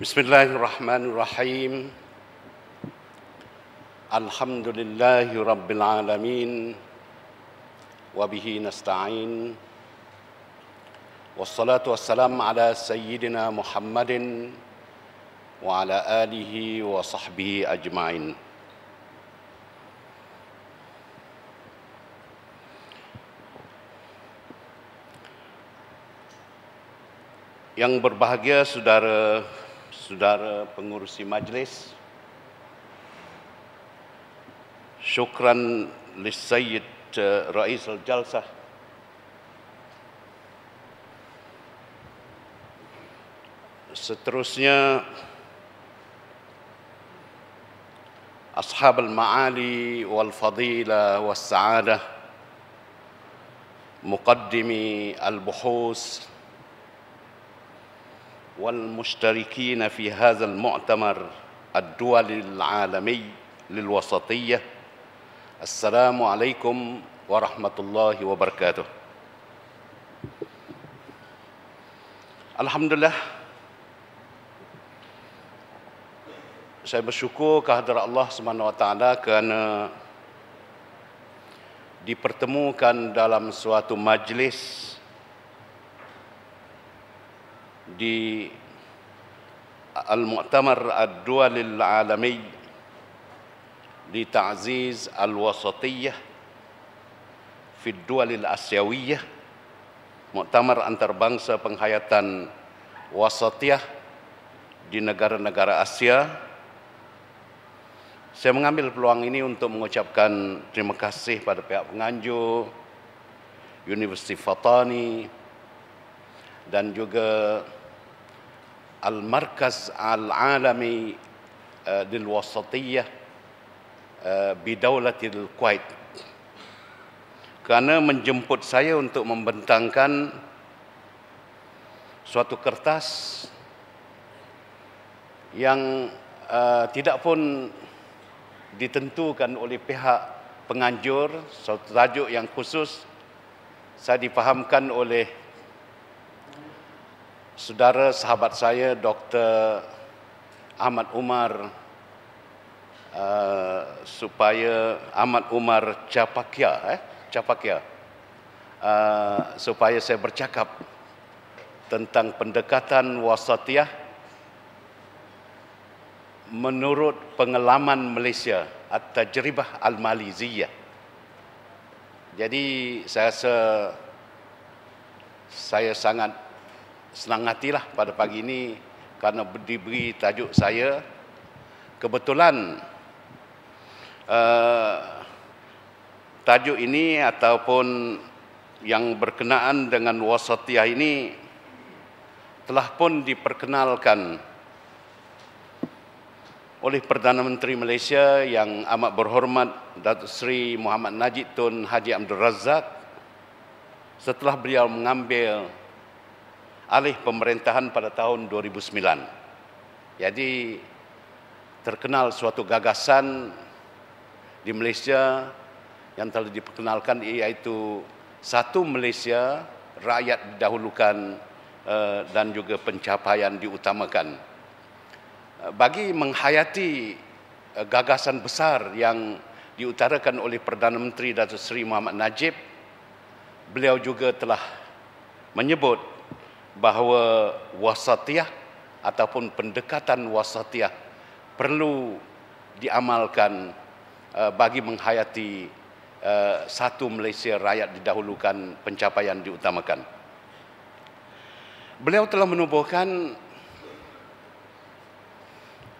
Bismillahirrahmanirrahim. Alhamdulillahi Rabbil Alamin. Wabihi nasta'in. Wassalatu wassalam ala Sayyidina Muhammadin. Wa ala alihi wa sahbihi ajma'in. Yang berbahagia saudara saudara pengurusi majlis syukran li sayyid eh, rais al jalsah seterusnya fadila wal والفضيله والسعاده al البحوث والمشتركين في هذا المؤتمر الدولي العالمي للوسطية السلام عليكم ورحمة الله وبركاته الحمد لله saya bersyukur kehadirat Allah Subhanahu wa taala kerana dipertemukan dalam suatu majlis di Al-Mu'tamar Ad-Dual Al-Alami di Ta'ziz Al-Wasatiyah di Dual Al-Asyawiyah Mu'tamar Antarbangsa Penghayatan Wasatiyah di negara-negara Asia saya mengambil peluang ini untuk mengucapkan terima kasih pada pihak penganjur Universiti Fatani dan juga المركز العالمي للوسطية بدولة الكويت karena menjemput saya untuk membentangkan suatu kertas yang uh, tidak pun ditentukan oleh pihak penganjur suatu tajuk yang khusus saya dipahamkan oleh saudara sahabat saya Dr. Ahmad Umar uh, supaya Ahmad Umar Capakia eh Capakia uh, eh, supaya saya bercakap tentang pendekatan wasatiyah menurut pengalaman Malaysia atau jeribah al Malaysia. jadi saya rasa saya sangat senang hatilah pada pagi ini kerana diberi tajuk saya kebetulan uh, tajuk ini ataupun yang berkenaan dengan wasatiyah ini telah pun diperkenalkan oleh Perdana Menteri Malaysia yang amat berhormat Datuk Seri Muhammad Najib Tun Haji Abdul Razak setelah beliau mengambil alih pemerintahan pada tahun 2009. Jadi terkenal suatu gagasan di Malaysia yang telah diperkenalkan iaitu satu Malaysia rakyat didahulukan eh, dan juga pencapaian diutamakan. Eh, bagi menghayati eh, gagasan besar yang diutarakan oleh Perdana Menteri Datuk Seri Muhammad Najib, beliau juga telah menyebut bahawa wasatiyah ataupun pendekatan wasatiyah perlu diamalkan eh, bagi menghayati eh, satu Malaysia rakyat didahulukan pencapaian diutamakan. Beliau telah menubuhkan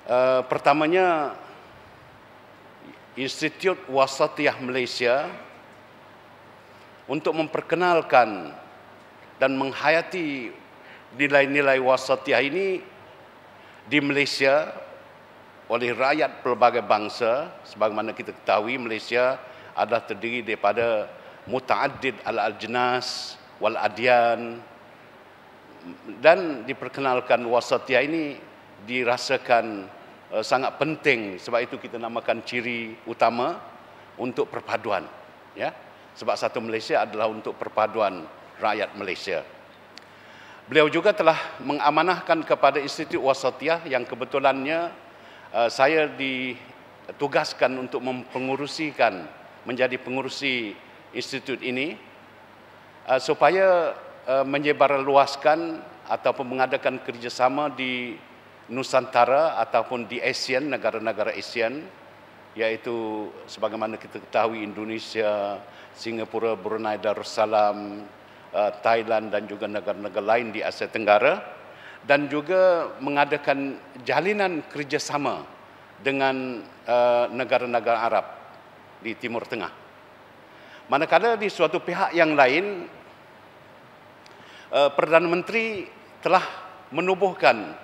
eh, pertamanya Institut Wasatiyah Malaysia untuk memperkenalkan dan menghayati nilai-nilai wasatiyah ini di Malaysia oleh rakyat pelbagai bangsa sebagaimana kita ketahui Malaysia adalah terdiri daripada mutaaddid al-ajnas wal adyan dan diperkenalkan wasatiyah ini dirasakan uh, sangat penting sebab itu kita namakan ciri utama untuk perpaduan ya sebab satu Malaysia adalah untuk perpaduan rakyat Malaysia Beliau juga telah mengamanahkan kepada Institut Wasatiyah yang kebetulannya eh, saya ditugaskan untuk mempengurusikan menjadi pengurusi institut ini eh, supaya uh, eh, luaskan ataupun mengadakan kerjasama di Nusantara ataupun di ASEAN, negara-negara ASEAN yaitu sebagaimana kita ketahui Indonesia, Singapura, Brunei Darussalam, Uh, Thailand dan juga negara-negara lain di Asia Tenggara dan juga mengadakan jalinan kerjasama dengan uh, negara-negara Arab di Timur Tengah. Manakala di suatu pihak yang lain uh, Perdana Menteri telah menubuhkan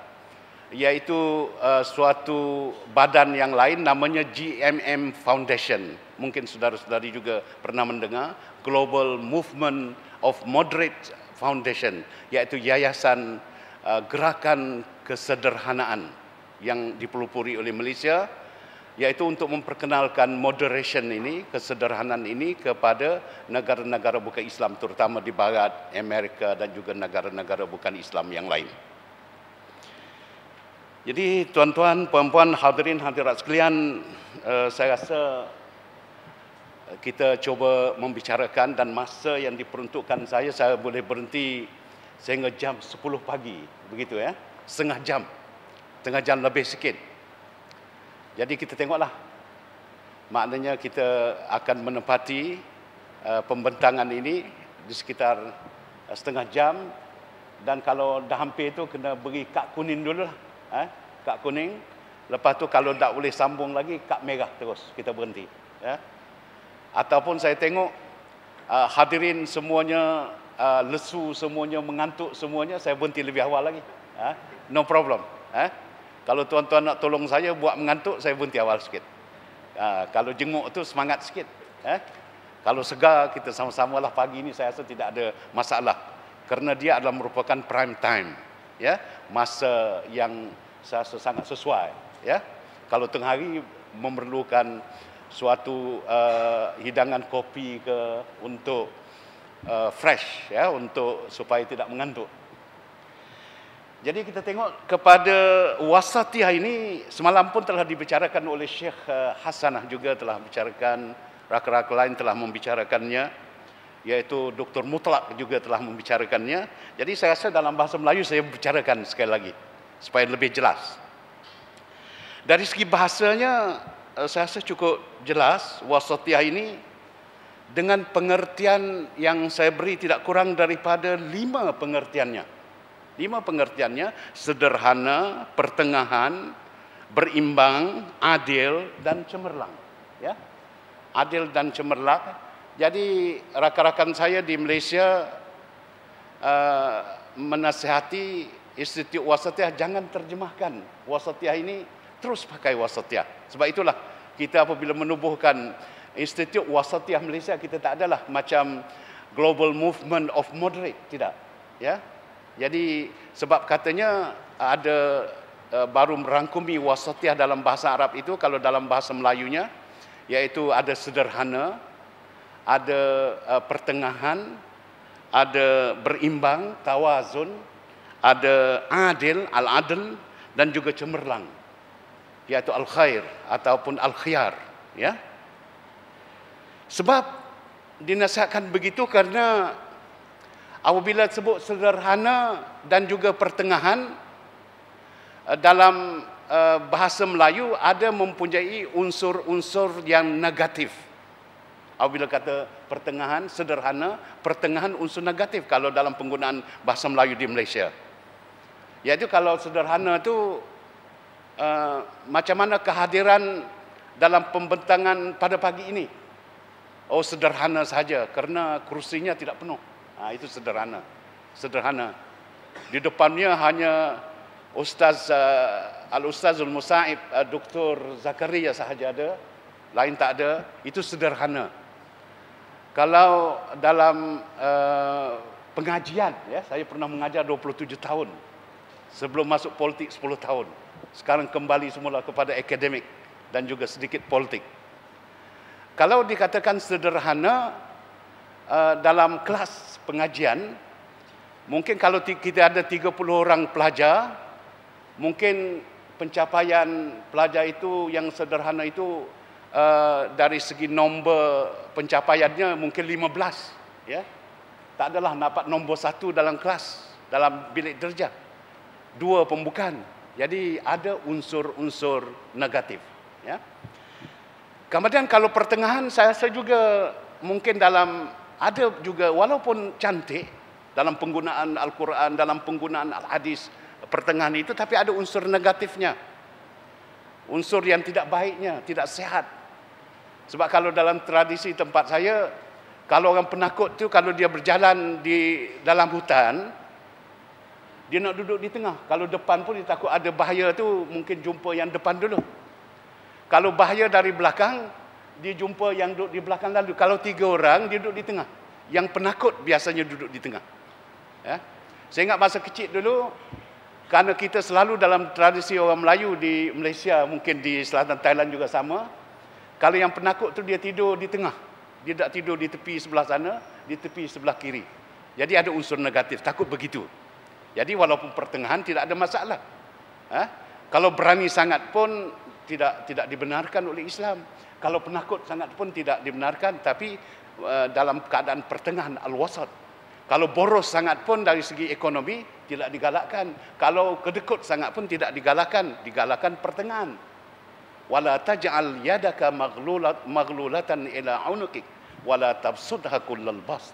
iaitu suatu badan yang lain namanya GMM Foundation. Mungkin saudara-saudari juga pernah mendengar Global Movement of Moderate Foundation iaitu yayasan uh, gerakan kesederhanaan yang dipelupuri oleh Malaysia iaitu untuk memperkenalkan moderation ini kesederhanaan ini kepada negara-negara bukan Islam terutama di barat Amerika dan juga negara-negara bukan Islam yang lain. Jadi tuan-tuan, puan-puan, hadirin hadirat sekalian, uh, saya rasa kita cuba membicarakan dan masa yang diperuntukkan saya saya boleh berhenti sehingga jam 10 pagi begitu ya setengah jam setengah jam lebih sikit jadi kita tengoklah maknanya kita akan menempati uh, pembentangan ini di sekitar eh, setengah jam dan kalau dah hampir itu kena beri kad kuning dulu lah eh? kad kuning lepas tu kalau tak boleh sambung lagi kad merah terus kita berhenti ya eh? ataupun saya tengok uh, hadirin semuanya uh, lesu semuanya mengantuk semuanya saya berhenti lebih awal lagi uh, no problem uh, kalau tuan-tuan nak tolong saya buat mengantuk saya berhenti awal sikit uh, kalau jenguk tu semangat sikit uh, kalau segar kita sama sama lah pagi ini saya rasa tidak ada masalah kerana dia adalah merupakan prime time ya masa yang saya sangat sesuai ya kalau tengah hari memerlukan suatu uh, hidangan kopi ke untuk uh, fresh ya untuk supaya tidak mengantuk. Jadi kita tengok kepada wasatiyah ini semalam pun telah dibicarakan oleh Syekh uh, Hasanah juga telah bicarakan rakan-rakan lain telah membicarakannya yaitu Dr. Mutlak juga telah membicarakannya. Jadi saya rasa dalam bahasa Melayu saya bicarakan sekali lagi supaya lebih jelas. Dari segi bahasanya Eh, saya rasa cukup jelas wasatiyah ini dengan pengertian yang saya beri tidak kurang daripada lima pengertiannya. Lima pengertiannya sederhana, pertengahan, berimbang, adil dan cemerlang. Ya? Adil dan cemerlang. Jadi rakan-rakan saya di Malaysia uh, menasihati Institut Wasatiyah jangan terjemahkan wasatiyah ini terus pakai wasatiyah. Sebab itulah kita apabila menubuhkan Institut Wasatiyah Malaysia kita tak adalah macam Global Movement of Moderate tidak. Ya. Jadi sebab katanya ada eh, baru merangkumi wasatiyah dalam bahasa Arab itu kalau dalam bahasa Melayunya iaitu ada sederhana, ada eh, pertengahan, ada berimbang, tawazun, ada adil, al-adl dan juga cemerlang iaitu al-khair ataupun al-khiyar ya sebab dinasihatkan begitu kerana apabila sebut sederhana dan juga pertengahan eh, dalam eh, bahasa Melayu ada mempunyai unsur-unsur yang negatif apabila kata pertengahan sederhana pertengahan unsur negatif kalau dalam penggunaan bahasa Melayu di Malaysia iaitu kalau sederhana tu uh, macam mana kehadiran dalam pembentangan pada pagi ini. Oh sederhana saja kerana kerusinya tidak penuh. Ha, itu sederhana. Sederhana. Di depannya hanya Ustaz uh, Al-Ustazul Musaib uh, eh, Dr. Zakaria sahaja ada. Lain tak ada. Itu sederhana. Kalau dalam uh, pengajian ya saya pernah mengajar 27 tahun sebelum masuk politik 10 tahun sekarang kembali semula kepada akademik dan juga sedikit politik. Kalau dikatakan sederhana eh, dalam kelas pengajian, mungkin kalau kita ada 30 orang pelajar, mungkin pencapaian pelajar itu yang sederhana itu eh, dari segi nombor pencapaiannya mungkin 15. Ya? Tak adalah nampak nombor satu dalam kelas, dalam bilik derja. Dua pembukaan. Jadi ada unsur-unsur negatif. Ya. Kemudian kalau pertengahan saya rasa juga mungkin dalam ada juga walaupun cantik dalam penggunaan Al-Quran, dalam penggunaan Al-Hadis pertengahan itu tapi ada unsur negatifnya. Unsur yang tidak baiknya, tidak sehat. Sebab kalau dalam tradisi tempat saya, kalau orang penakut tu kalau dia berjalan di dalam hutan, dia nak duduk di tengah. Kalau depan pun dia takut ada bahaya tu mungkin jumpa yang depan dulu. Kalau bahaya dari belakang, dia jumpa yang duduk di belakang lalu. Kalau tiga orang, dia duduk di tengah. Yang penakut biasanya duduk di tengah. Ya. Saya ingat masa kecil dulu, kerana kita selalu dalam tradisi orang Melayu di Malaysia, mungkin di selatan Thailand juga sama, kalau yang penakut tu dia tidur di tengah. Dia tak tidur di tepi sebelah sana, di tepi sebelah kiri. Jadi ada unsur negatif, takut begitu. Jadi walaupun pertengahan tidak ada masalah. Eh? Kalau berani sangat pun tidak tidak dibenarkan oleh Islam. Kalau penakut sangat pun tidak dibenarkan. Tapi eh, dalam keadaan pertengahan al-wasat. Kalau boros sangat pun dari segi ekonomi tidak digalakkan. Kalau kedekut sangat pun tidak digalakkan. Digalakkan pertengahan. Wala taj'al yadaka maghlulat maghlulatan ila unukik wala tabsudha kullal bas.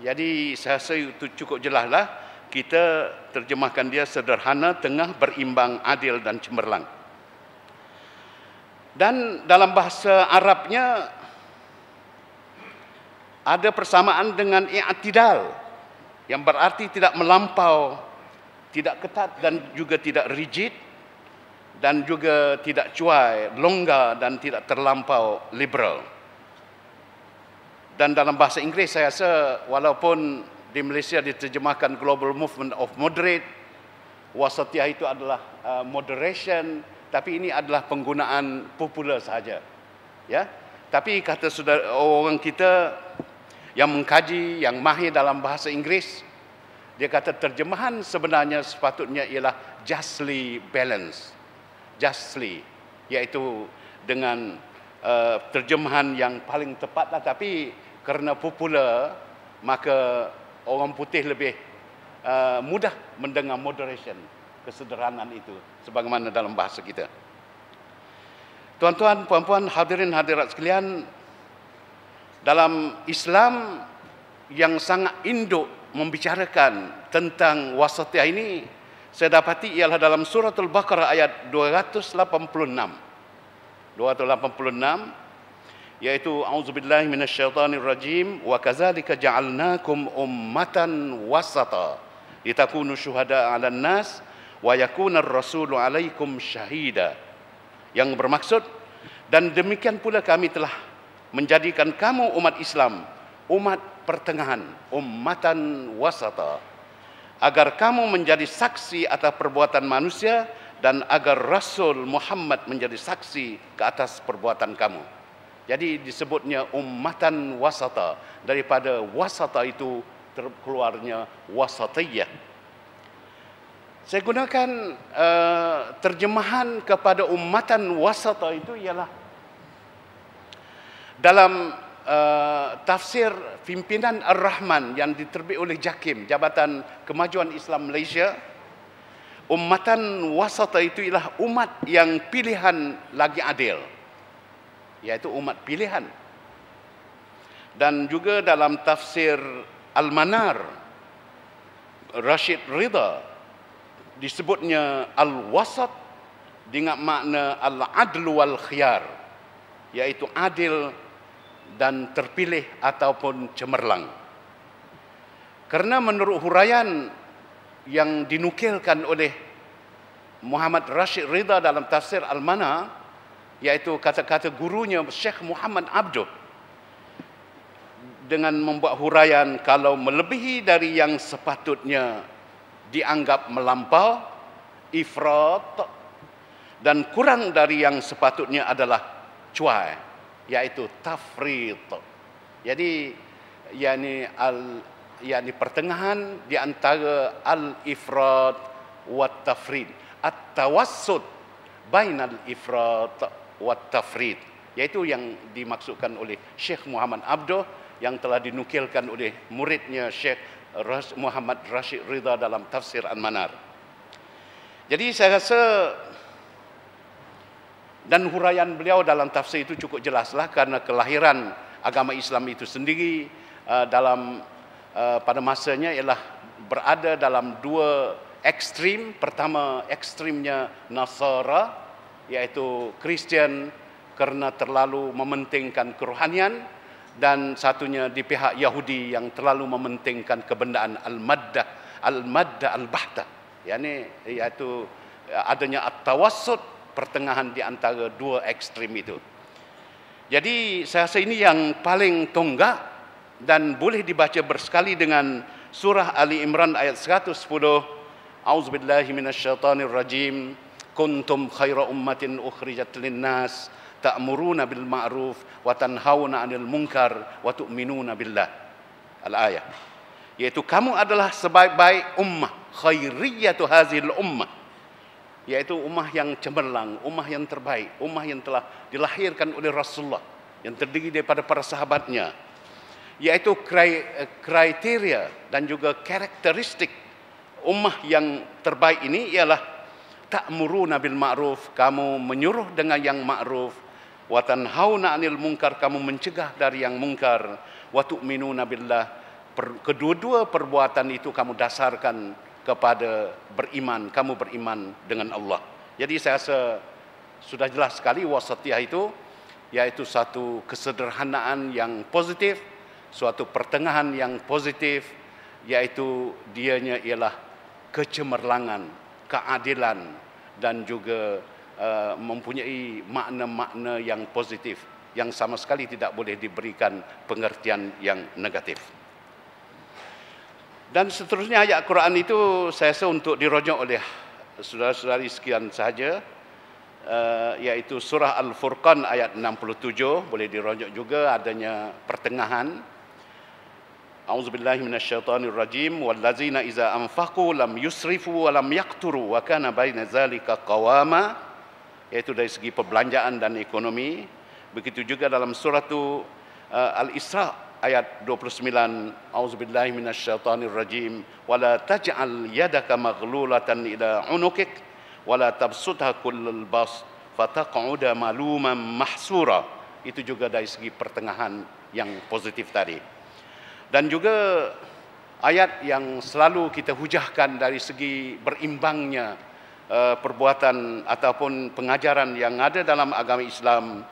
Jadi saya rasa itu cukup jelaslah kita terjemahkan dia sederhana, tengah, berimbang, adil dan cemerlang. Dan dalam bahasa Arabnya ada persamaan dengan i'tidal yang berarti tidak melampau, tidak ketat dan juga tidak rigid dan juga tidak cuai, longgar dan tidak terlampau liberal. Dan dalam bahasa Inggeris saya rasa walaupun di Malaysia diterjemahkan Global Movement of Moderate. Wasatiyah itu adalah uh, moderation, tapi ini adalah penggunaan popular saja. Ya? Tapi kata saudara, orang kita yang mengkaji, yang mahir dalam bahasa Inggeris, dia kata terjemahan sebenarnya sepatutnya ialah justly balance. Justly, iaitu dengan uh, terjemahan yang paling tepat. Lah. Tapi kerana popular, maka orang putih lebih uh, mudah mendengar moderation kesederhanaan itu sebagaimana dalam bahasa kita. Tuan-tuan, puan-puan, hadirin hadirat sekalian, dalam Islam yang sangat induk membicarakan tentang wasatiyah ini, saya dapati ialah dalam surah Al-Baqarah ayat 286. 286 yaitu auzubillahi minasyaitanir rajim wa kadzalika ja'alnakum ummatan wasata litakunu syuhada 'alan nas wa yakuna ar-rasulu 'alaikum syahida yang bermaksud dan demikian pula kami telah menjadikan kamu umat Islam umat pertengahan ummatan wasata agar kamu menjadi saksi atas perbuatan manusia dan agar Rasul Muhammad menjadi saksi ke atas perbuatan kamu. Jadi disebutnya ummatan wasata. Daripada wasata itu terkeluarnya wasatiyah. Saya gunakan uh, terjemahan kepada ummatan wasata itu ialah dalam uh, tafsir pimpinan Ar-Rahman yang diterbit oleh JAKIM, Jabatan Kemajuan Islam Malaysia, ummatan wasata itu ialah umat yang pilihan lagi adil iaitu umat pilihan. Dan juga dalam tafsir Al-Manar, Rashid Ridha, disebutnya Al-Wasat, dengan makna Al-Adl wal-Khiyar, iaitu adil dan terpilih ataupun cemerlang. Karena menurut huraian yang dinukilkan oleh Muhammad Rashid Ridha dalam tafsir Al-Manar, iaitu kata-kata gurunya Syekh Muhammad Abdul dengan membuat huraian kalau melebihi dari yang sepatutnya dianggap melampau ifrat dan kurang dari yang sepatutnya adalah cuai yaitu tafrit. Jadi yakni al yakni pertengahan di antara al ifrat wat tafrit at tawassut bainal ifrat wat tafrid iaitu yang dimaksudkan oleh Syekh Muhammad Abdo yang telah dinukilkan oleh muridnya Syekh Muhammad Rashid Ridha dalam tafsir An-Manar. Jadi saya rasa dan huraian beliau dalam tafsir itu cukup jelaslah karena kelahiran agama Islam itu sendiri eh, dalam eh, pada masanya ialah berada dalam dua ekstrem. Pertama ekstremnya Nasara yaitu Kristen karena terlalu mementingkan kerohanian dan satunya di pihak Yahudi yang terlalu mementingkan kebendaan al-maddah al-maddah al-bahtah yakni yaitu eh, adanya at-tawassut pertengahan di antara dua ekstrem itu. Jadi saya rasa ini yang paling tonggak dan boleh dibaca bersekali dengan surah Ali Imran ayat 110 A'udzubillahi minasyaitonirrajim kuntum khaira ummatin ukhrijat linnas ta'muruna bil ma'ruf wa tanhauna 'anil munkar wa tu'minuna billah al ayat yaitu kamu adalah sebaik-baik ummah khairiyatu hadhil ummah yaitu ummah yang cemerlang ummah yang terbaik ummah yang telah dilahirkan oleh Rasulullah yang terdiri daripada para sahabatnya yaitu eh, kriteria dan juga karakteristik ummah yang terbaik ini ialah ta'muruna bil ma'ruf kamu menyuruh dengan yang ma'ruf wa tanhauna 'anil munkar kamu mencegah dari yang mungkar wa tu'minuna billah kedua-dua perbuatan itu kamu dasarkan kepada beriman kamu beriman dengan Allah jadi saya rasa sudah jelas sekali wasatiyah itu yaitu satu kesederhanaan yang positif suatu pertengahan yang positif yaitu dianya ialah kecemerlangan keadilan dan juga uh, mempunyai makna-makna yang positif yang sama sekali tidak boleh diberikan pengertian yang negatif. Dan seterusnya ayat Quran itu saya rasa untuk dirojok oleh saudara-saudari sekian sahaja uh, iaitu surah Al-Furqan ayat 67 boleh dirojok juga adanya pertengahan أعوذ بالله من الشيطان الرجيم والذين إذا أنفقوا لم يسرفوا ولم يقتروا وكان بين ذلك قواما yaitu dari segi perbelanjaan dan ekonomi begitu juga dalam surah itu, uh, Al-Isra ayat 29 auzubillahi minasyaitonir rajim wala taj'al yadaka maghlulatan ila unukik wala tabsutha kullal bas fataq'uda maluman mahsura itu juga dari segi pertengahan yang positif tadi dan juga ayat yang selalu kita hujahkan dari segi berimbangnya eh, perbuatan ataupun pengajaran yang ada dalam agama Islam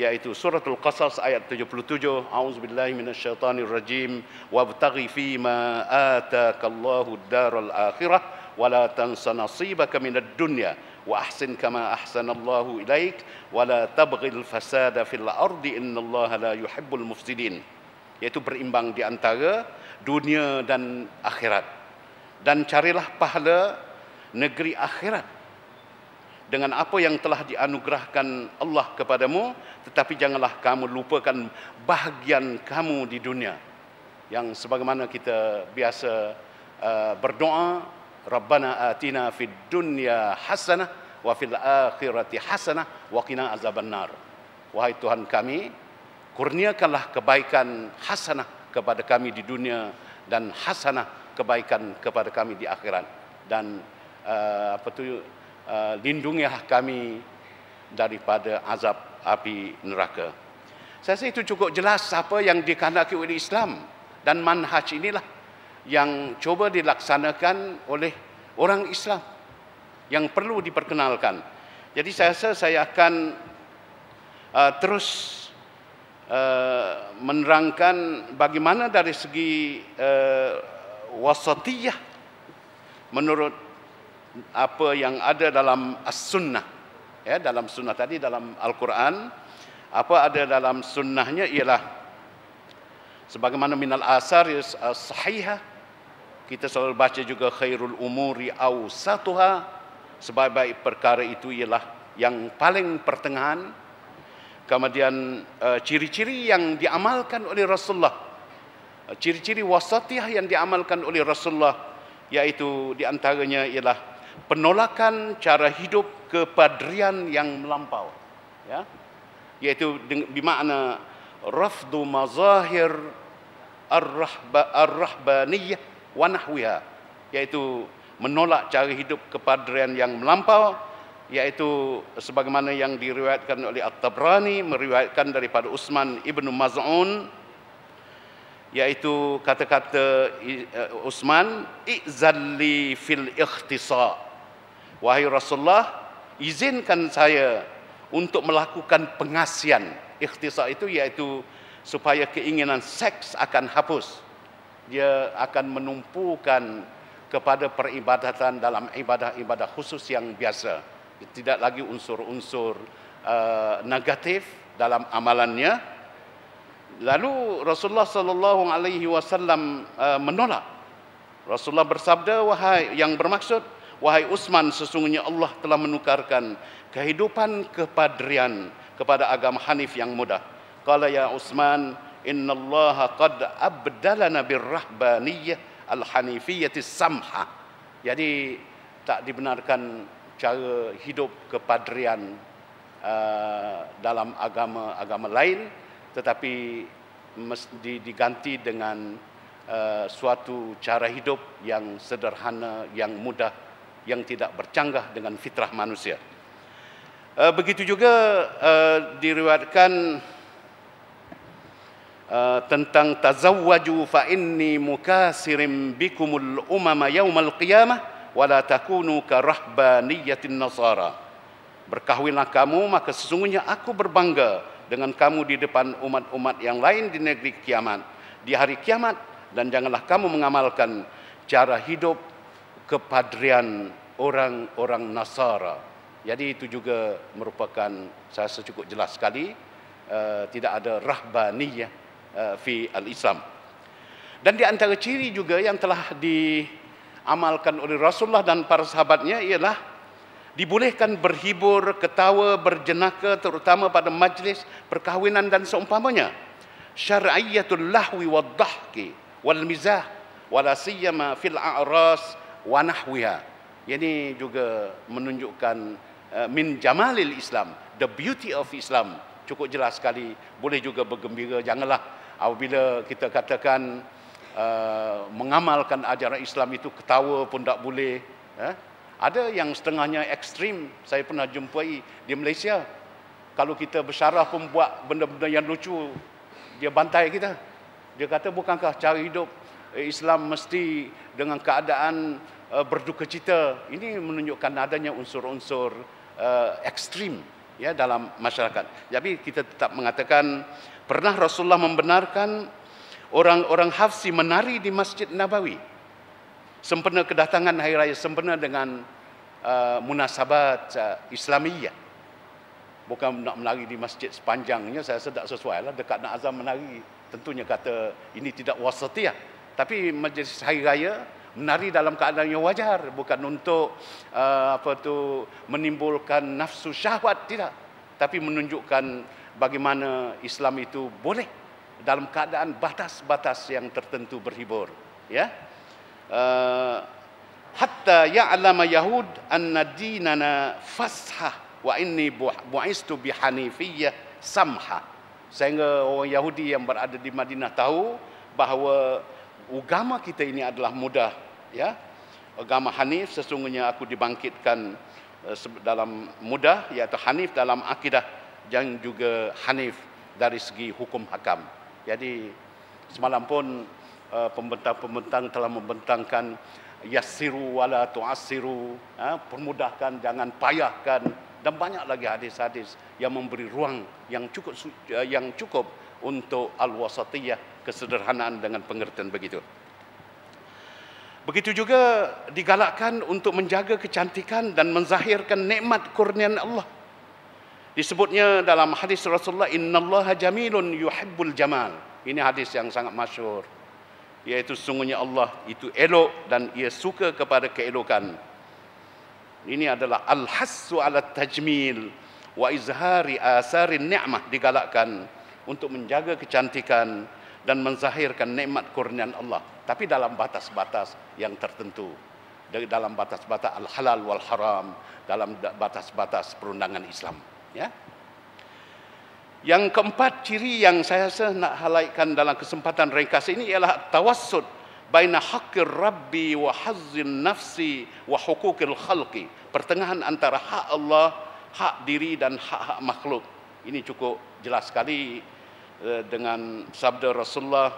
yaitu Surah al qasas ayat 77 auzubillahi minasyaitonir rajim wabtaghi fi ma ataakallahu darul akhirah wala tansa nasibaka minad dunya wa ahsin kama ahsanallahu ilaik wala tabghil fasada fil ardi innallaha la yuhibbul mufsidin iaitu berimbang di antara dunia dan akhirat dan carilah pahala negeri akhirat dengan apa yang telah dianugerahkan Allah kepadamu tetapi janganlah kamu lupakan bahagian kamu di dunia yang sebagaimana kita biasa uh, berdoa rabbana atina fid dunya hasanah wa fil akhirati hasanah wa qina azabannar wahai tuhan kami kurniakanlah kebaikan hasanah kepada kami di dunia dan hasanah kebaikan kepada kami di akhirat dan uh, apa tu uh, lindungilah kami daripada azab api neraka. Saya rasa itu cukup jelas apa yang dikehendaki oleh Islam dan manhaj inilah yang cuba dilaksanakan oleh orang Islam yang perlu diperkenalkan. Jadi saya rasa saya akan uh, terus Eh, menerangkan bagaimana dari segi uh, wasatiyah menurut apa yang ada dalam as-sunnah ya dalam sunnah tadi dalam al-Quran apa ada dalam sunnahnya ialah sebagaimana minal asar ya, sahihah kita selalu baca juga khairul umuri awsatuha sebab baik perkara itu ialah yang paling pertengahan kemudian eh, ciri-ciri uh, yang diamalkan oleh Rasulullah eh, ciri-ciri wasatiyah yang diamalkan oleh Rasulullah yaitu di antaranya ialah penolakan cara hidup kepadrian yang melampau ya yaitu bimana rafdu mazahir ar-rahba ar-rahbaniyah yaitu menolak cara hidup kepadrian yang melampau yaitu sebagaimana yang diriwayatkan oleh At-Tabrani meriwayatkan daripada Utsman ibnu Maz'un yaitu kata-kata eh, Utsman izalli fil ikhtisa wahai Rasulullah izinkan saya untuk melakukan pengasian ikhtisa itu yaitu supaya keinginan seks akan hapus dia akan menumpukan kepada peribadatan dalam ibadah-ibadah khusus yang biasa tidak lagi unsur-unsur uh, negatif dalam amalannya lalu Rasulullah sallallahu alaihi wasallam eh, menolak Rasulullah bersabda wahai yang bermaksud wahai Utsman sesungguhnya Allah telah menukarkan kehidupan kepadrian kepada agama Hanif yang mudah. qala ya Utsman innallaha qad abdalana birrahbaniyah alhanifiyyah samha jadi tak dibenarkan cara hidup kepadrian uh, dalam agama-agama lain tetapi diganti dengan uh, suatu cara hidup yang sederhana, yang mudah, yang tidak bercanggah dengan fitrah manusia. Uh, begitu juga uh, diriwayatkan uh, tentang tazawwaju fa inni mukasirim bikumul umama yaumal qiyamah wala takunu karahbaniyatin nasara berkahwinlah kamu maka sesungguhnya aku berbangga dengan kamu di depan umat-umat yang lain di negeri kiamat di hari kiamat dan janganlah kamu mengamalkan cara hidup kepadrian orang-orang Nasara. Jadi itu juga merupakan saya secukup jelas sekali uh, tidak ada rahbaniyah uh, fi al-Islam. Dan di antara ciri juga yang telah di diamalkan oleh Rasulullah dan para sahabatnya ialah dibolehkan berhibur, ketawa, berjenaka terutama pada majlis perkahwinan dan seumpamanya. Syar'iyyatul lahwi wad-dahki wal mizah wala siyama fil a'ras wa nahwiha. Ini juga menunjukkan uh, min jamalil Islam, the beauty of Islam. Cukup jelas sekali, boleh juga bergembira janganlah apabila kita katakan Uh, mengamalkan ajaran Islam itu ketawa pun tak boleh. Eh? Ada yang setengahnya ekstrim saya pernah jumpai di Malaysia. Kalau kita bersyarah pun buat benda-benda yang lucu, dia bantai kita. Dia kata bukankah cara hidup eh, Islam mesti dengan keadaan uh, berduka cita. Ini menunjukkan adanya unsur-unsur uh, ekstrim ya dalam masyarakat. Jadi kita tetap mengatakan pernah Rasulullah membenarkan orang-orang Hafsi menari di Masjid Nabawi. Sempena kedatangan hari raya sempena dengan uh, munasabat uh, Islamiah. Bukan nak menari di masjid sepanjangnya saya sedak tak sesuai lah dekat nak azam menari tentunya kata ini tidak wasatiyah. Tapi majlis hari raya menari dalam keadaan yang wajar bukan untuk uh, apa tu menimbulkan nafsu syahwat tidak tapi menunjukkan bagaimana Islam itu boleh dalam keadaan batas-batas yang tertentu berhibur ya uh, hatta ya'lama yahud anna dinana fasha wa inni bu'istu bu bihanifiyyah samha sehingga orang yahudi yang berada di madinah tahu bahawa agama kita ini adalah mudah ya agama hanif sesungguhnya aku dibangkitkan eh, dalam mudah iaitu hanif dalam akidah dan juga hanif dari segi hukum hakam jadi semalam pun eh, pembentang-pembentang telah membentangkan yassiru wala tu'assiru, ha, permudahkan jangan payahkan dan banyak lagi hadis-hadis yang memberi ruang yang cukup eh, yang cukup untuk al-wasatiyah kesederhanaan dengan pengertian begitu. Begitu juga digalakkan untuk menjaga kecantikan dan menzahirkan nikmat kurnian Allah disebutnya dalam hadis Rasulullah Inna Allah jamilun yuhibbul jamal ini hadis yang sangat masyur, yaitu sungguhnya Allah itu elok dan ia suka kepada keelokan ini adalah al-hassu ala tajmil wa izhari asarin ni'mah digalakkan untuk menjaga kecantikan dan menzahirkan nikmat kurnian Allah tapi dalam batas-batas yang tertentu dalam batas-batas al-halal wal haram dalam batas-batas perundangan Islam ya. Yang keempat ciri yang saya rasa nak halaikan dalam kesempatan ringkas ini ialah tawassud baina haqqir rabbi wa hazzin nafsi wa huquqil khalqi. Pertengahan antara hak Allah, hak diri dan hak-hak makhluk. Ini cukup jelas sekali eh, dengan sabda Rasulullah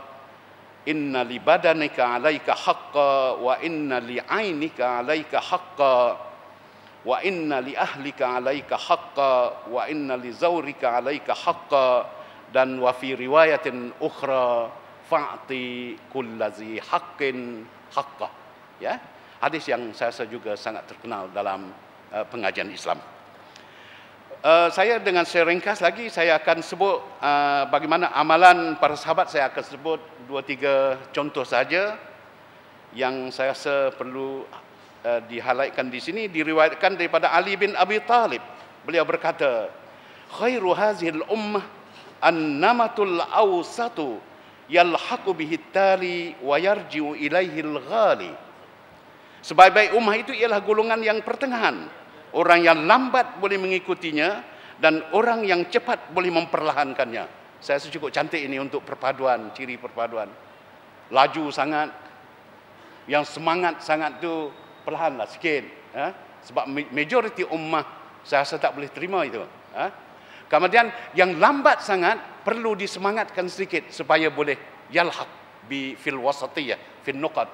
inna li badanika alaika haqqa wa inna li ainika alaika haqqa wa inna li ahlika alaika haqqa wa inna li zawrika alaika haqqa dan wa fi riwayatin ukhra fa'ti kullazi haqqin haqqa ya hadis yang saya rasa juga sangat terkenal dalam uh, pengajian Islam uh, saya dengan seringkas lagi saya akan sebut uh, bagaimana amalan para sahabat saya akan sebut dua tiga contoh saja yang saya rasa perlu Eh, dihalaikan di sini diriwayatkan daripada Ali bin Abi Talib. Beliau berkata, khairu hazihi al-ummah annamatul awsatu yalhaqu bihi tali wa yarji'u ilaihi al-ghali. Sebaik-baik ummah itu ialah golongan yang pertengahan. Orang yang lambat boleh mengikutinya dan orang yang cepat boleh memperlahankannya. Saya rasa cukup cantik ini untuk perpaduan, ciri perpaduan. Laju sangat, yang semangat sangat tu perlahanlah sikit ya sebab majoriti ummah saya rasa tak boleh terima itu ya kemudian yang lambat sangat perlu disemangatkan sedikit supaya boleh yalhaq bi fil wasatiyah fil nuqat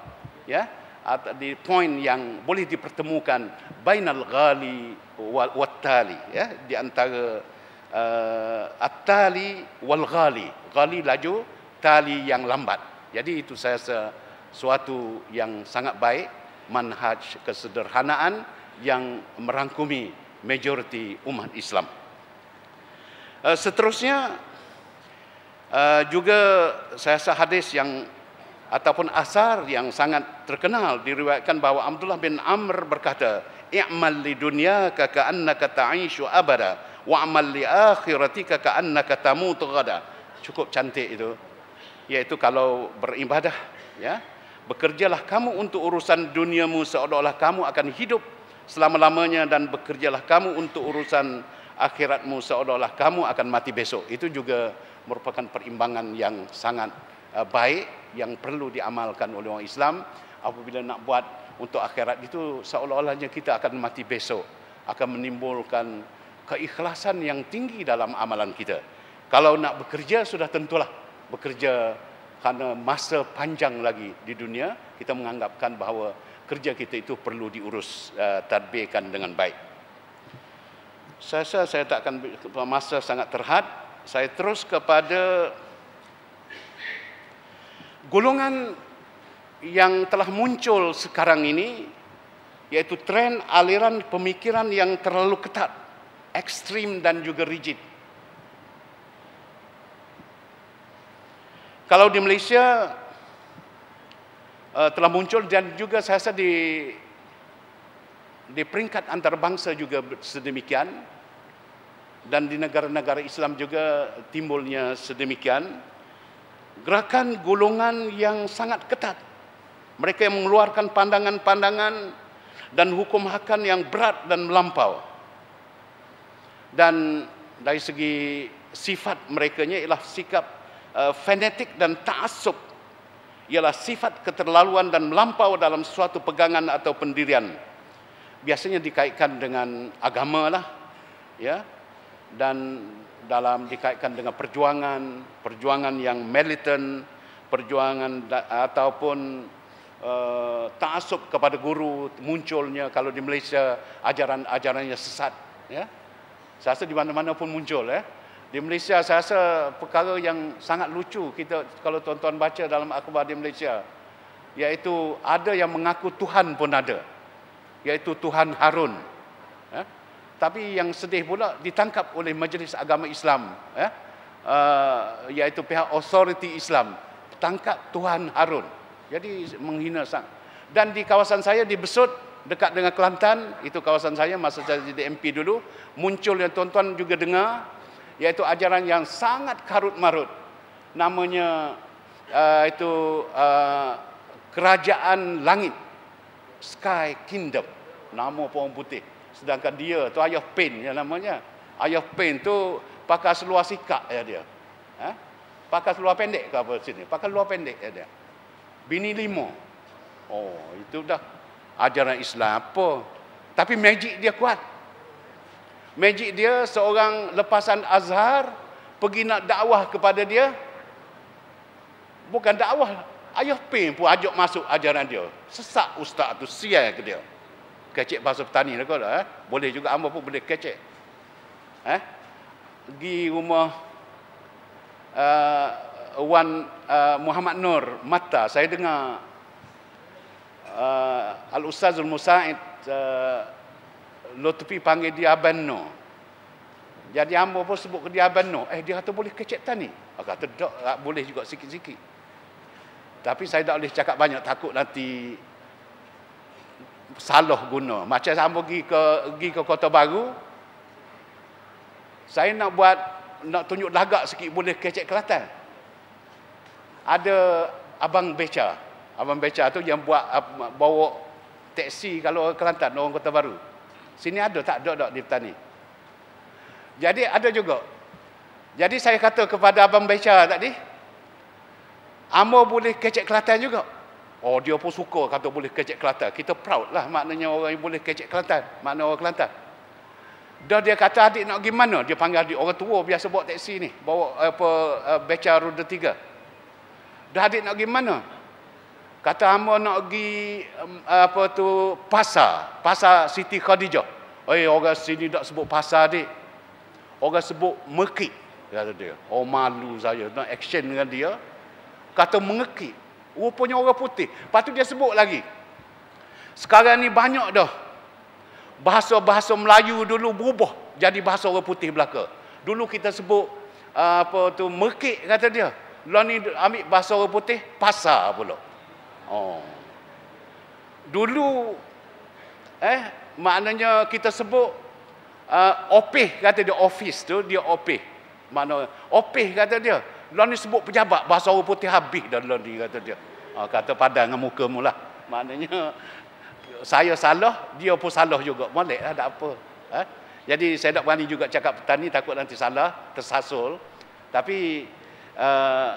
ya atau di point yang boleh dipertemukan bainal ghali wat tali ya di antara uh, at tali wal ghali ghali laju tali yang lambat jadi itu saya rasa suatu yang sangat baik manhaj kesederhanaan yang merangkumi majoriti umat Islam. Eh, seterusnya eh, juga saya rasa hadis yang ataupun asar yang sangat terkenal diriwayatkan bahawa Abdullah bin Amr berkata, "I'mal li dunyaka ka'annaka ta'ishu abada wa'mal li akhiratika ka'annaka tamutu ghadan." Cukup cantik itu. Yaitu kalau beribadah, ya. Bekerjalah kamu untuk urusan duniamu seolah-olah kamu akan hidup selama-lamanya dan bekerjalah kamu untuk urusan akhiratmu seolah-olah kamu akan mati besok. Itu juga merupakan perimbangan yang sangat eh, baik yang perlu diamalkan oleh orang Islam apabila nak buat untuk akhirat itu seolah-olahnya kita akan mati besok akan menimbulkan keikhlasan yang tinggi dalam amalan kita. Kalau nak bekerja sudah tentulah bekerja kerana masa panjang lagi di dunia kita menganggapkan bahawa kerja kita itu perlu diurus eh, tadbirkan dengan baik. Saya rasa saya tak akan masa sangat terhad. Saya terus kepada golongan yang telah muncul sekarang ini yaitu tren aliran pemikiran yang terlalu ketat, ekstrim dan juga rigid. kalau di Malaysia uh, telah muncul dan juga saya rasa di di peringkat antarabangsa juga sedemikian dan di negara-negara Islam juga timbulnya sedemikian gerakan golongan yang sangat ketat mereka yang mengeluarkan pandangan-pandangan dan hukum hakan yang berat dan melampau dan dari segi sifat mereka ialah sikap Eh, fanatik dan taasub ialah sifat keterlaluan dan melampau dalam suatu pegangan atau pendirian biasanya dikaitkan dengan agama lah ya dan dalam dikaitkan dengan perjuangan perjuangan yang militan perjuangan da, ataupun uh, eh, taasub kepada guru munculnya kalau di Malaysia ajaran-ajarannya sesat ya saya rasa di mana-mana pun muncul ya di Malaysia saya rasa perkara yang sangat lucu kita kalau tuan-tuan baca dalam akhbar di Malaysia iaitu ada yang mengaku Tuhan pun ada iaitu Tuhan Harun eh? tapi yang sedih pula ditangkap oleh Majlis Agama Islam eh? uh, iaitu pihak authority Islam tangkap Tuhan Harun jadi menghina sang. dan di kawasan saya di Besut dekat dengan Kelantan itu kawasan saya masa saya jadi MP dulu muncul yang tuan-tuan juga dengar iaitu ajaran yang sangat karut marut namanya uh, itu uh, kerajaan langit sky kingdom nama orang putih sedangkan dia tu ayah pain yang namanya ayah pain tu pakai seluar sikap ya dia eh? pakai seluar pendek ke apa sini pakai seluar pendek ya dia bini lima oh itu dah ajaran Islam apa tapi magic dia kuat Magic dia seorang lepasan azhar pergi nak dakwah kepada dia. Bukan dakwah. Ayah Ping pun ajak masuk ajaran dia. Sesak ustaz tu sial ke dia. Kecek bahasa petani lah kau lah, eh? Boleh juga ambil pun boleh kecik Eh? Pergi rumah uh, Wan uh, Muhammad Nur Mata. Saya dengar uh, Al-Ustazul Musa'id uh, lo tepi panggil dia Abang No. Jadi ambo pun sebut ke dia Abang No. Eh, dia kata boleh kecek tak ni? Dia kata, tak, tak ah, boleh juga sikit-sikit. Tapi saya tak boleh cakap banyak, takut nanti salah guna. Macam saya pergi ke, pergi ke kota baru, saya nak buat, nak tunjuk lagak sikit boleh kecek kelatan. Ada abang beca, abang beca tu yang buat ah, bawa teksi kalau Kelantan, orang kota baru. Sini ada tak ada dok di petani. Jadi ada juga. Jadi saya kata kepada abang Becha tadi, Amo boleh kecek Kelantan juga. Oh dia pun suka kata boleh kecek Kelantan. Kita proud lah maknanya orang yang boleh kecek Kelantan. Makna orang Kelantan. Dah dia kata adik nak pergi mana? Dia panggil adik orang tua biasa bawa teksi ni. Bawa apa, eh, becah roda tiga. Dah adik nak pergi mana? Kata hamba nak pergi apa tu pasar, pasar Siti Khadijah. Oi, eh, orang sini tak sebut pasar dik. Orang sebut mekik kata dia. Oh malu saya nak action dengan dia. Kata mengekik. Rupanya orang putih. Lepas dia sebut lagi. Sekarang ni banyak dah. Bahasa-bahasa Melayu dulu berubah jadi bahasa orang putih belaka. Dulu kita sebut ah, apa tu mekik kata dia. Lah ni ambil bahasa orang putih pasar pula. Oh. Dulu eh maknanya kita sebut uh, opih kata dia office tu dia opih. Mana opih kata dia. Lon ni sebut pejabat bahasa orang putih habis dah lon ni kata dia. Uh, kata padan dengan muka mula. Maknanya saya salah, dia pun salah juga. Molek lah, tak apa. Eh? Jadi saya tak berani juga cakap petani takut nanti salah, tersasul. Tapi uh,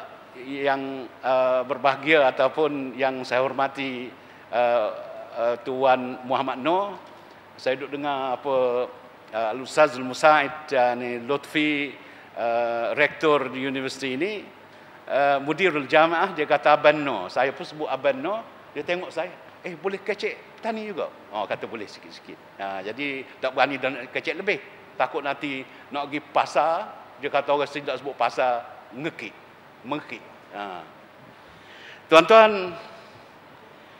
yang uh, berbahagia ataupun yang saya hormati uh, uh, Tuan Muhammad Noor saya duduk dengar apa uh, Ustaz Musaid uh, ni Lutfi uh, rektor di universiti ini uh, mudirul jamaah dia kata Aban No, saya pun sebut Aban No, dia tengok saya eh boleh kecek tani juga oh kata boleh sikit-sikit uh, jadi tak berani dan kecek lebih takut nanti nak pergi pasar dia kata orang tidak sebut pasar ngekik mengkik. Ha. Tuan-tuan,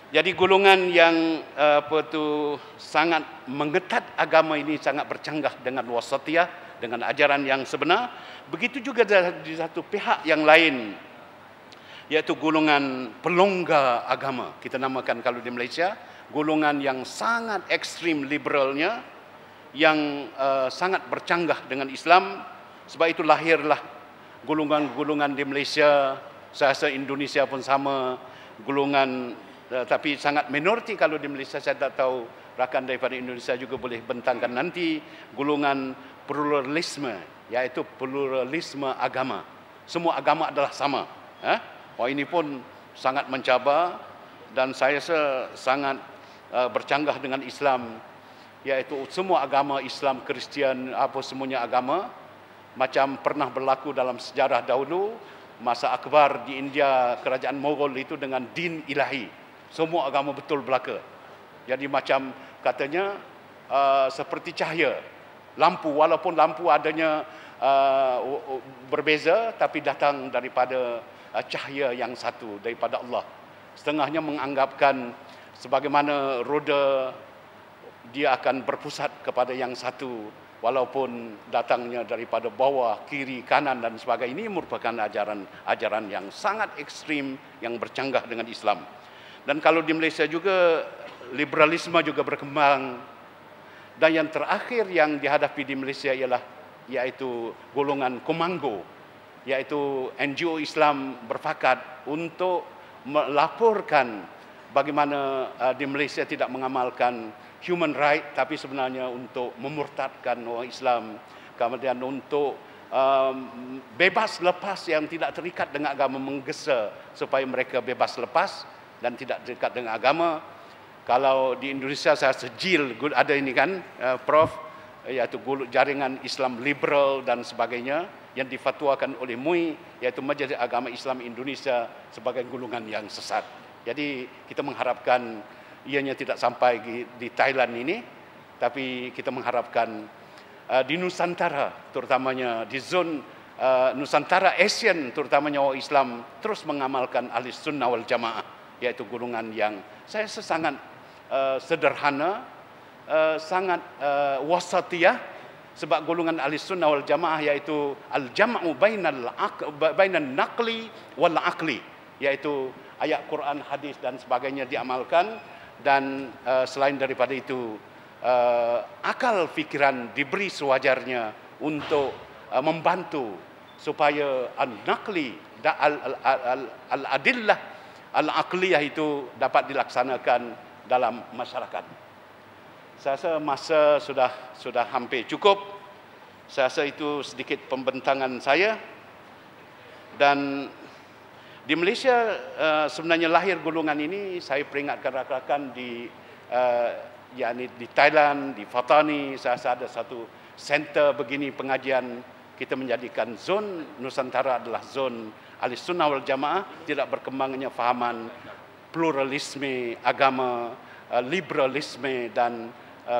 jadi golongan yang apa tu sangat mengetat agama ini sangat bercanggah dengan wasatiyah dengan ajaran yang sebenar begitu juga di satu pihak yang lain iaitu golongan pelongga agama kita namakan kalau di Malaysia golongan yang sangat ekstrim liberalnya yang uh, sangat bercanggah dengan Islam sebab itu lahirlah golongan-golongan di Malaysia, saya rasa Indonesia pun sama, golongan uh, tapi sangat minoriti kalau di Malaysia saya tak tahu rakan daripada Indonesia juga boleh bentangkan nanti golongan pluralisme iaitu pluralisme agama. Semua agama adalah sama. Eh? Oh ini pun sangat mencabar dan saya rasa sangat uh, bercanggah dengan Islam iaitu semua agama Islam, Kristian apa semuanya agama macam pernah berlaku dalam sejarah dahulu masa akbar di India kerajaan Mogol itu dengan din ilahi semua agama betul belaka jadi macam katanya uh, seperti cahaya lampu walaupun lampu adanya uh, berbeza tapi datang daripada uh, cahaya yang satu daripada Allah setengahnya menganggapkan sebagaimana roda dia akan berpusat kepada yang satu walaupun datangnya daripada bawah, kiri, kanan dan sebagainya ini merupakan ajaran-ajaran yang sangat ekstrim yang bercanggah dengan Islam. Dan kalau di Malaysia juga liberalisme juga berkembang dan yang terakhir yang dihadapi di Malaysia ialah yaitu golongan Komango yaitu NGO Islam berfakat untuk melaporkan bagaimana uh, di Malaysia tidak mengamalkan human right tapi sebenarnya untuk memurtadkan orang Islam kemudian untuk um, bebas lepas yang tidak terikat dengan agama menggesa supaya mereka bebas lepas dan tidak terikat dengan agama kalau di Indonesia saya sejil ada ini kan uh, prof iaitu guluk jaringan Islam liberal dan sebagainya yang difatwakan oleh MUI iaitu Majlis Agama Islam Indonesia sebagai gulungan yang sesat. Jadi kita mengharapkan ianya tidak sampai di Thailand ini tapi kita mengharapkan uh, di Nusantara terutamanya di zon uh, Nusantara Asian terutamanya orang Islam terus mengamalkan ahli sunnah wal jamaah yaitu golongan yang saya sangat uh, sederhana uh, sangat uh, wasatiyah sebab golongan ahli sunnah wal jamaah yaitu al jam'u bainal bainan naqli wal aqli yaitu ayat Quran hadis dan sebagainya diamalkan dan uh, selain daripada itu uh, akal fikiran diberi sewajarnya untuk uh, membantu supaya an-naqli al-adillah al-aqliyah itu dapat dilaksanakan dalam masyarakat. Saya rasa masa sudah sudah hampir cukup. Saya rasa itu sedikit pembentangan saya dan di Malaysia uh, sebenarnya lahir golongan ini saya peringatkan rakan-rakan di uh, eh, yakni di Thailand, di Fatani, saya rasa ada satu center begini pengajian kita menjadikan zon Nusantara adalah zon ahli sunnah wal jamaah tidak berkembangnya fahaman pluralisme agama eh, liberalisme dan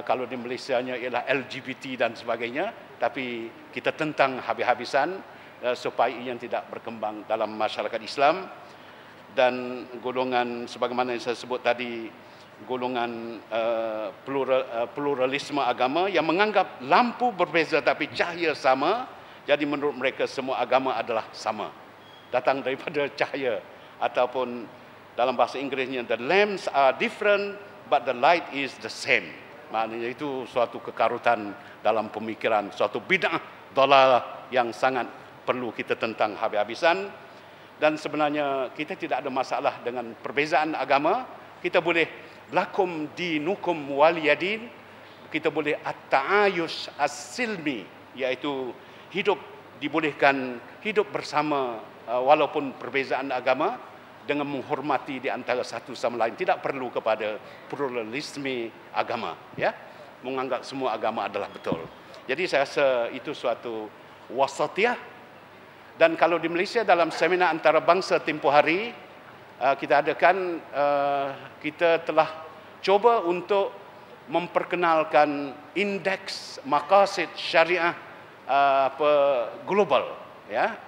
kalau di Malaysia ialah LGBT dan sebagainya tapi kita tentang habis-habisan Eh, supaya ia tidak berkembang dalam masyarakat Islam dan golongan sebagaimana yang saya sebut tadi golongan uh, eh, plural, uh, eh, pluralisme agama yang menganggap lampu berbeza tapi cahaya sama jadi menurut mereka semua agama adalah sama datang daripada cahaya ataupun dalam bahasa Inggerisnya the lamps are different but the light is the same maknanya itu suatu kekarutan dalam pemikiran suatu bidah dalalah yang sangat perlu kita tentang habis-habisan dan sebenarnya kita tidak ada masalah dengan perbezaan agama kita boleh lakum dinukum yadin, kita boleh at-ta'ayus as-silmi iaitu hidup dibolehkan hidup bersama uh, walaupun perbezaan agama dengan menghormati di antara satu sama lain tidak perlu kepada pluralisme agama ya menganggap semua agama adalah betul jadi saya rasa itu suatu wasatiyah dan kalau di Malaysia dalam seminar antarabangsa tempoh hari, uh, kita adakan, uh, kita telah cuba untuk memperkenalkan indeks makasid syariah uh, apa, global. Ya.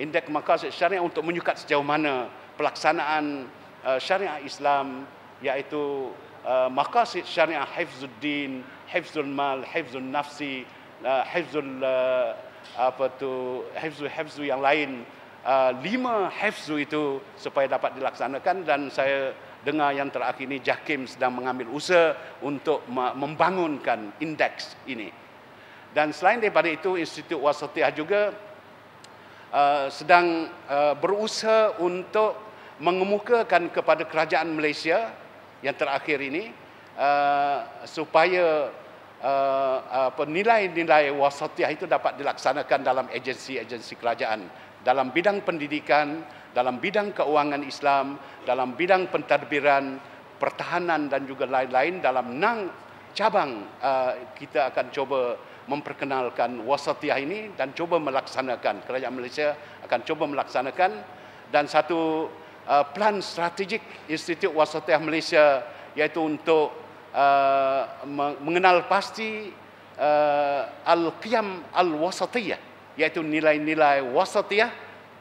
Indeks makasid syariah untuk menyukat sejauh mana pelaksanaan syariah Islam yaitu makasid syariah din hifzul mal, hifzul nafsi, hifzul apa tu hafzu-hafzu yang lain uh, lima hafzu itu supaya dapat dilaksanakan dan saya dengar yang terakhir ini Jakim sedang mengambil usaha untuk membangunkan indeks ini dan selain daripada itu Institut Wasatiyah juga uh, sedang uh, berusaha untuk mengemukakan kepada kerajaan Malaysia yang terakhir ini uh, supaya Uh, penilai-nilai wasatiyah itu dapat dilaksanakan dalam agensi-agensi kerajaan dalam bidang pendidikan, dalam bidang keuangan Islam, dalam bidang pentadbiran, pertahanan dan juga lain-lain dalam nang cabang uh, kita akan cuba memperkenalkan wasatiyah ini dan cuba melaksanakan kerajaan Malaysia akan cuba melaksanakan dan satu uh, plan strategik Institut Wasatiyah Malaysia iaitu untuk Uh, mengenal pasti uh, al-qiyam al-wasatiyah yaitu nilai-nilai wasatiyah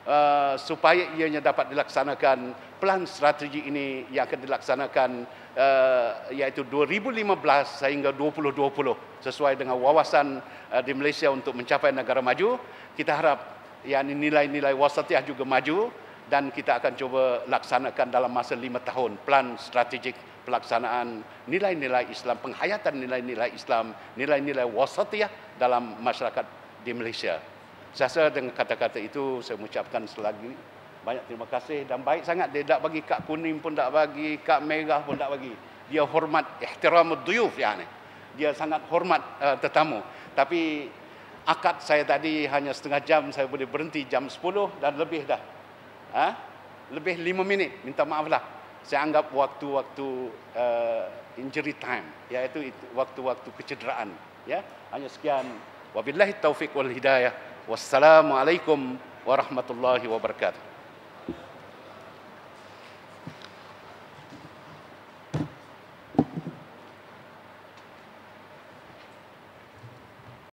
uh, supaya ianya dapat dilaksanakan plan strategi ini yang akan dilaksanakan uh, iaitu 2015 sehingga 2020 sesuai dengan wawasan uh, di Malaysia untuk mencapai negara maju kita harap yang nilai-nilai wasatiyah juga maju dan kita akan cuba laksanakan dalam masa lima tahun plan strategik 2015-2020 pelaksanaan nilai-nilai Islam, penghayatan nilai-nilai Islam, nilai-nilai wasatiyah dalam masyarakat di Malaysia. Saya rasa dengan kata-kata itu saya mengucapkan selagi banyak terima kasih dan baik sangat dia tak bagi kak kuning pun tak bagi, kak merah pun tak bagi. Dia hormat ihtiramud duyuf ya ni. Dia sangat hormat uh, tetamu. Tapi akad saya tadi hanya setengah jam saya boleh berhenti jam 10 dan lebih dah. Ha? Lebih 5 minit minta maaf lah saya anggap waktu-waktu uh, injury time iaitu waktu-waktu kecederaan ya hanya sekian wabillahi taufik wal hidayah wassalamualaikum warahmatullahi wabarakatuh